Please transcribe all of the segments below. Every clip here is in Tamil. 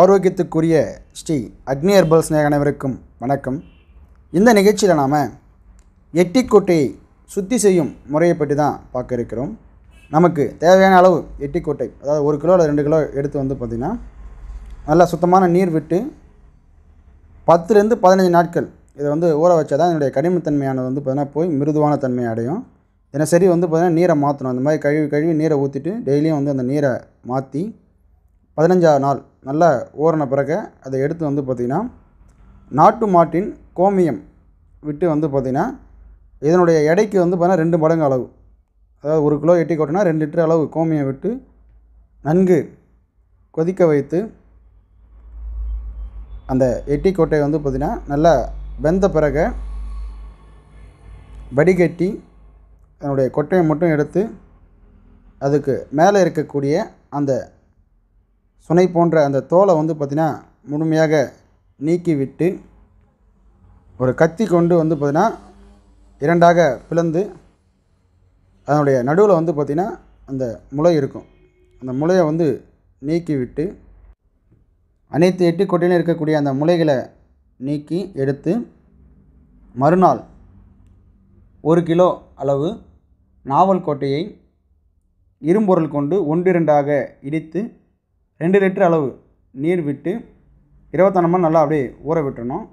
ஆரோக்கியத்துக்குரிய ஸ்ரீ அக்னி ஹெர்பல்ஸ் அனைவருக்கும் வணக்கம் இந்த நிகழ்ச்சியில் நாம் எட்டிக்கோட்டையை சுத்தி செய்யும் முறையை பற்றி தான் பார்க்க இருக்கிறோம் நமக்கு தேவையான அளவு எட்டிக்கோட்டை அதாவது ஒரு கிலோ இல்லை ரெண்டு கிலோ எடுத்து வந்து பார்த்திங்கன்னா நல்லா சுத்தமான நீர் விட்டு பத்துலேருந்து பதினஞ்சு நாட்கள் இதை வந்து ஊற வச்சால் தான் இதனுடைய கடிமத்தன்மையானது வந்து பார்த்திங்கன்னா போய் மிருதுவான தன்மை அடையும் தினசரி வந்து பார்த்திங்கன்னா நீரை மாற்றணும் அந்த மாதிரி கழுவி கழுவி நீரை ஊற்றிட்டு டெய்லியும் வந்து அந்த நீரை மாற்றி பதினஞ்சாவது நாள் நல்லா ஓரண பிறகு அதை எடுத்து வந்து பார்த்திங்கன்னா நாட்டு மாட்டின் கோமியம் விட்டு வந்து பார்த்திங்கன்னா இதனுடைய எடைக்கு வந்து பார்த்தீங்கன்னா ரெண்டு மடங்கு அளவு அதாவது ஒரு கிலோ எட்டி கொட்டினா ரெண்டு லிட்டர் அளவு கோமியம் விட்டு நன்கு கொதிக்க வைத்து அந்த எட்டி கொட்டையை வந்து பார்த்திங்கன்னா நல்லா வெந்த பிறகு வடிகட்டி அதனுடைய கொட்டையை மட்டும் எடுத்து அதுக்கு மேலே இருக்கக்கூடிய அந்த சுனை போன்ற அந்த தோலை வந்து பார்த்திங்கன்னா முழுமையாக நீக்கிவிட்டு ஒரு கத்தி கொண்டு வந்து பார்த்திங்கன்னா இரண்டாக பிளந்து அதனுடைய நடுவில் வந்து பார்த்திங்கன்னா அந்த முளை இருக்கும் அந்த முளையை வந்து நீக்கிவிட்டு அனைத்து எட்டு கொட்டிலும் இருக்கக்கூடிய அந்த முளைகளை நீக்கி எடுத்து மறுநாள் ஒரு கிலோ அளவு நாவல் கோட்டையை இரும்பொருள் கொண்டு ஒன்றிரண்டாக இடித்து ரெண்டு லிட்டர் அளவு நீர் விட்டு இருபத்தாறு மணி நல்லா அப்படியே ஊற விட்டுறணும்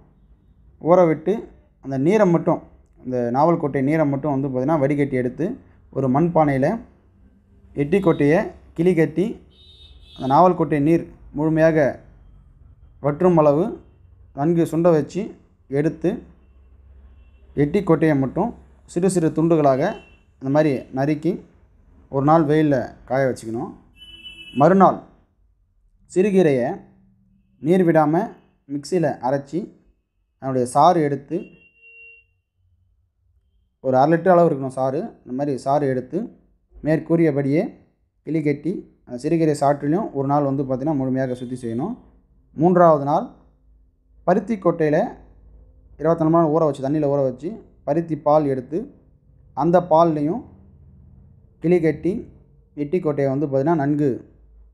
ஊற விட்டு அந்த நீரை மட்டும் நாவல் கொட்டை நீரை மட்டும் வந்து பார்த்திங்கன்னா வடிகட்டி எடுத்து ஒரு மண் பானையில் எட்டி கொட்டையை கிளி கட்டி அந்த கொட்டை நீர் முழுமையாக வற்றும் அளவு நன்கு சுண்ட வச்சு எடுத்து எட்டி கொட்டையை மட்டும் சிறு சிறு துண்டுகளாக இந்த மாதிரி நறுக்கி ஒரு நாள் வெயிலில் காய வச்சுக்கணும் மறுநாள் சிறுகீரையை நீர் விடாமல் மிக்சியில் அரைச்சி அதனுடைய சாறு எடுத்து ஒரு அரை லிட்டர் அளவு இருக்கணும் சாறு இந்த மாதிரி சாறு எடுத்து மேற்கூறியபடியே கிளி கட்டி அந்த சிறுகீரை சாற்றிலையும் ஒரு நாள் வந்து பார்த்திங்கன்னா முழுமையாக சுற்றி செய்யணும் மூன்றாவது நாள் பருத்தி கொட்டையில் இருபத்தொன்னு மணி நேரம் ஊற வச்சு தண்ணியில் ஊற வச்சு பருத்தி பால் எடுத்து அந்த பால்லையும் கிளி கட்டி எட்டி கொட்டையை வந்து பார்த்திங்கன்னா நன்கு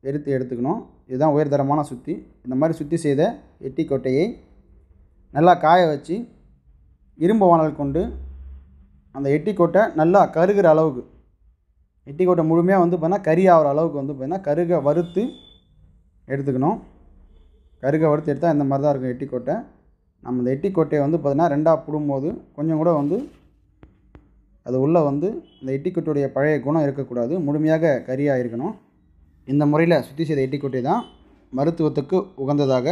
எடுத்து எடுத்துக்கணும் இதுதான் உயர்தரமான சுத்தி இந்த மாதிரி சுற்றி செய்த எட்டிக்கொட்டையை நல்லா காய வச்சு இரும்பு வானல் கொண்டு அந்த எட்டிக்கொட்டை நல்லா கருகிற அளவுக்கு எட்டிக்கொட்டை முழுமையாக வந்து பார்த்தீங்கன்னா கறி ஆகிற அளவுக்கு வந்து பார்த்தீங்கன்னா கருக வறுத்து எடுத்துக்கணும் கருக வறுத்து எடுத்தால் இந்த மாதிரி தான் இருக்கும் எட்டிக்கொட்டை நம்ம இந்த எட்டிக்கொட்டையை வந்து பார்த்தீங்கன்னா ரெண்டாக பிடும்போது கொஞ்சம் கூட வந்து அது உள்ளே வந்து இந்த எட்டிக்கொட்டையுடைய பழைய குணம் இருக்கக்கூடாது முழுமையாக கறியாக இருக்கணும் இந்த முறையில் சுத்தி செய்த எட்டிக்கொட்டை தான் மருத்துவத்துக்கு உகந்ததாக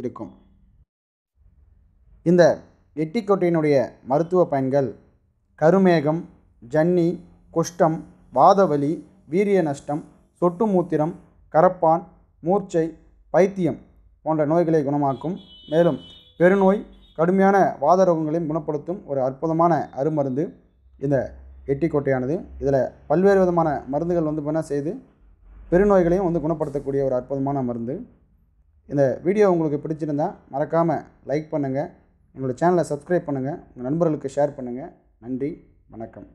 இருக்கும் இந்த எட்டிக்கொட்டையினுடைய மருத்துவ பயன்கள் கருமேகம் ஜன்னி குஷ்டம் வாதவலி வீரிய நஷ்டம் சொட்டு மூத்திரம் கரப்பான் மூர்ச்சை பைத்தியம் போன்ற நோய்களை குணமாக்கும் மேலும் பெருநோய் கடுமையான வாத ரோகங்களையும் குணப்படுத்தும் ஒரு அற்புதமான அருமருந்து இந்த எட்டிக்கொட்டையானது இதில் பல்வேறு விதமான மருந்துகள் வந்து பண்ண செய்து பெருநோய்களையும் வந்து குணப்படுத்தக்கூடிய ஒரு அற்புதமான மருந்து இந்த வீடியோ உங்களுக்கு பிடிச்சிருந்தால் மறக்காமல் லைக் பண்ணுங்கள் எங்களோட சேனலை சப்ஸ்கிரைப் பண்ணுங்கள் உங்கள் நண்பர்களுக்கு ஷேர் பண்ணுங்கள் நன்றி வணக்கம்